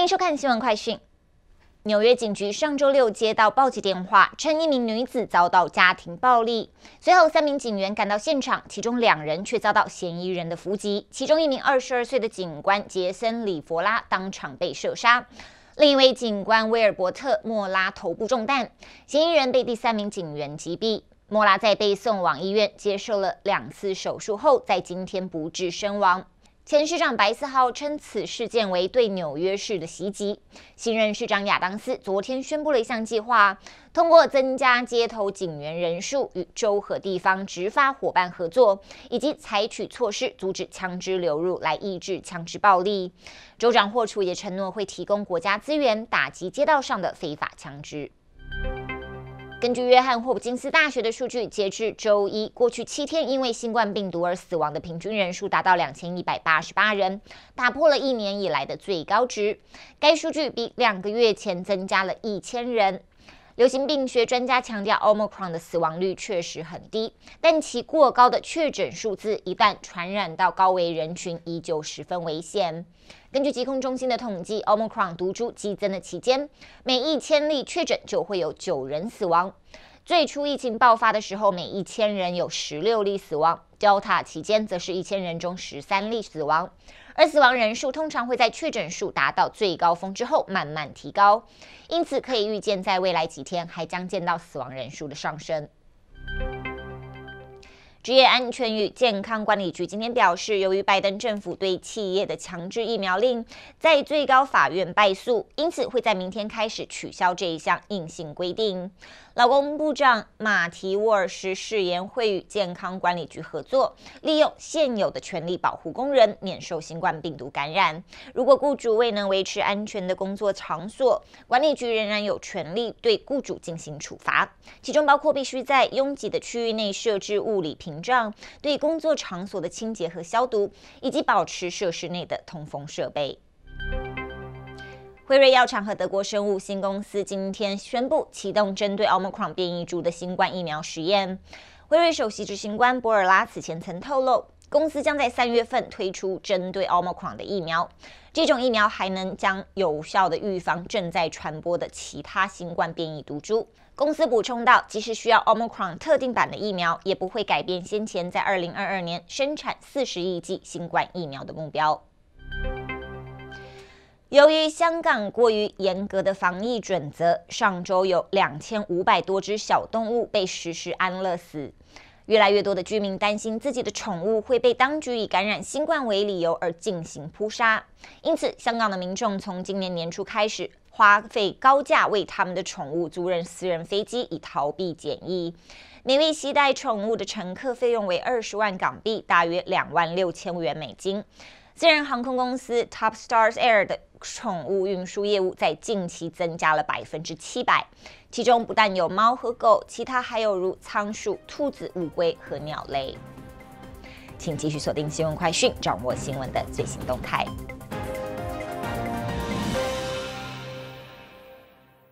欢迎收看新闻快讯。纽约警局上周六接到报警电话，称一名女子遭到家庭暴力。随后，三名警员赶到现场，其中两人却遭到嫌疑人的伏击。其中一名二十二岁的警官杰森·里弗拉当场被射杀，另一位警官威尔伯特·莫拉头部中弹，嫌疑人被第三名警员击毙。莫拉在被送往医院接受了两次手术后，在今天不治身亡。前市长白思豪称此事件为对纽约市的袭击。新任市长亚当斯昨天宣布了一项计划，通过增加街头警员人数、与州和地方执法伙伴合作，以及采取措施阻止枪支流入，来抑制枪支暴力。州长霍楚也承诺会提供国家资源，打击街道上的非法枪支。根据约翰霍普金斯大学的数据，截至周一，过去七天因为新冠病毒而死亡的平均人数达到两千一百八十八人，打破了一年以来的最高值。该数据比两个月前增加了一千人。流行病学专家强调，奥 r 克 n 的死亡率确实很低，但其过高的确诊数字一旦传染到高危人群，依旧十分危险。根据疾控中心的统计，奥 r 克 n 毒株激增的期间，每一千例确诊就会有九人死亡。最初疫情爆发的时候，每一千人有十六例死亡；Delta 期间，则是一千人中十三例死亡。而死亡人数通常会在确诊数达到最高峰之后慢慢提高，因此可以预见，在未来几天还将见到死亡人数的上升。职业安全与健康管理局今天表示，由于拜登政府对企业的强制疫苗令在最高法院败诉，因此会在明天开始取消这一项硬性规定。劳工部长马提·沃尔什誓言会与健康管理局合作，利用现有的权利保护工人免受新冠病毒感染。如果雇主未能维持安全的工作场所，管理局仍然有权利对雇主进行处罚，其中包括必须在拥挤的区域内设置物理屏。屏障对工作场所的清洁和消毒，以及保持设施内的通风设备。辉瑞药厂和德国生物新公司今天宣布启动针对奥 r o n 变异株的新冠疫苗实验。辉瑞首席执行官博尔拉此前曾透露。公司将在三月份推出针对 Omicron 的疫苗，这种疫苗还能将有效的预防正在传播的其他新冠变异毒株。公司补充到，即使需要 Omicron 特定版的疫苗，也不会改变先前在二零二二年生产四十亿剂新冠疫苗的目标。由于香港过于严格的防疫准则，上周有两千五百多只小动物被实施安乐死。越来越多的居民担心自己的宠物会被当局以感染新冠为理由而进行扑杀，因此，香港的民众从今年年初开始花费高价为他们的宠物租任私人飞机，以逃避检疫。每位携带宠物的乘客费用为二十万港币，大约两万六千元美金。私人航空公司 Top Stars Air 的宠物运输业务在近期增加了百分之七百，其中不但有猫和狗，其他还有如仓鼠、兔子、乌龟和鸟类。请继续锁定新闻快讯，掌握新闻的最新动态。